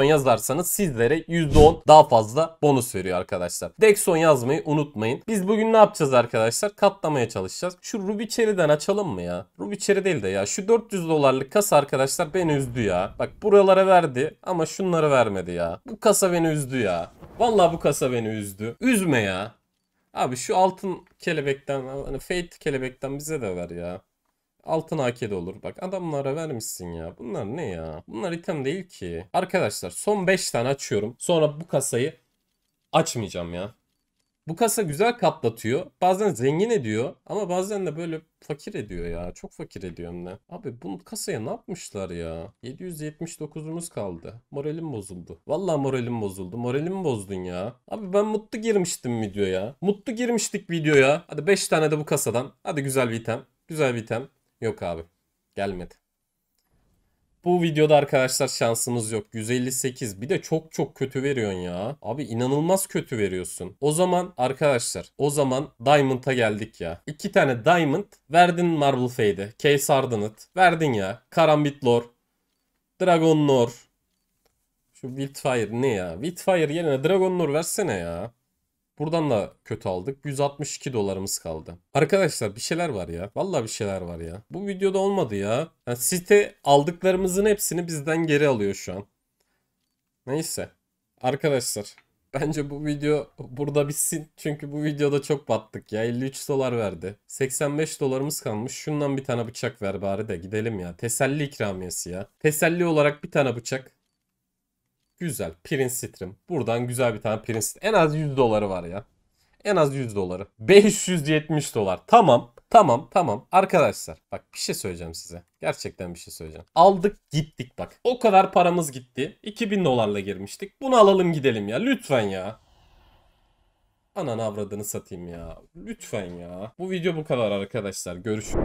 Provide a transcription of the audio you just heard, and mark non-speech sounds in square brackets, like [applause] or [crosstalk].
Dexon yazarsanız sizlere %10 daha fazla bonus veriyor arkadaşlar. Dexon yazmayı unutmayın. Biz bugün ne yapacağız arkadaşlar? Katlamaya çalışacağız. Şu Ruby Cherry'den açalım mı ya? Ruby Cherry değil de ya. Şu 400 dolarlık kasa arkadaşlar beni üzdü ya. Bak buralara verdi ama şunları vermedi ya. Bu kasa beni üzdü ya. Vallahi bu kasa beni üzdü. Üzme ya. Abi şu altın kelebekten, hani fate kelebekten bize de ver ya. Altın AK de olur. Bak adamlara vermişsin ya. Bunlar ne ya? Bunlar item değil ki. Arkadaşlar son 5 tane açıyorum. Sonra bu kasayı açmayacağım ya. Bu kasa güzel katlatıyor. Bazen zengin ediyor ama bazen de böyle fakir ediyor ya. Çok fakir ediyor hem de. Abi bu kasaya ne yapmışlar ya? 779'umuz kaldı. Moralim bozuldu. Valla moralim bozuldu. Moralim bozdun ya. Abi ben mutlu girmiştim videoya. Mutlu girmiştik videoya. Hadi 5 tane de bu kasadan. Hadi güzel bir item. Güzel bir item. Yok abi. Gelmedi. Bu videoda arkadaşlar şansımız yok. 158 bir de çok çok kötü veriyorsun ya. Abi inanılmaz kötü veriyorsun. O zaman arkadaşlar o zaman Diamond'a geldik ya. İki tane Diamond verdin Marble Fade'e. Case Ardenit verdin ya. Karambit Lore. Dragon Lore. Şu Witfire ne ya? Witfire yerine Dragon Lore versene ya. Buradan da kötü aldık. 162 dolarımız kaldı. Arkadaşlar bir şeyler var ya. vallahi bir şeyler var ya. Bu videoda olmadı ya. Yani site aldıklarımızın hepsini bizden geri alıyor şu an. Neyse. Arkadaşlar [laughs] Bence bu video burada bitsin. Çünkü bu videoda çok battık ya. 53 dolar verdi. 85 dolarımız kalmış. Şundan bir tane bıçak ver bari de gidelim ya. Teselli ikramiyesi ya. Teselli olarak bir tane bıçak. Güzel. Prince Stream. Buradan güzel bir tane Prince En az 100 doları var ya. En az 100 doları. 570 dolar. Tamam. Tamam tamam arkadaşlar bak bir şey söyleyeceğim size. Gerçekten bir şey söyleyeceğim. Aldık gittik bak. O kadar paramız gitti. 2000 dolarla girmiştik. Bunu alalım gidelim ya lütfen ya. Ana avradını satayım ya. Lütfen ya. Bu video bu kadar arkadaşlar. Görüşürüz.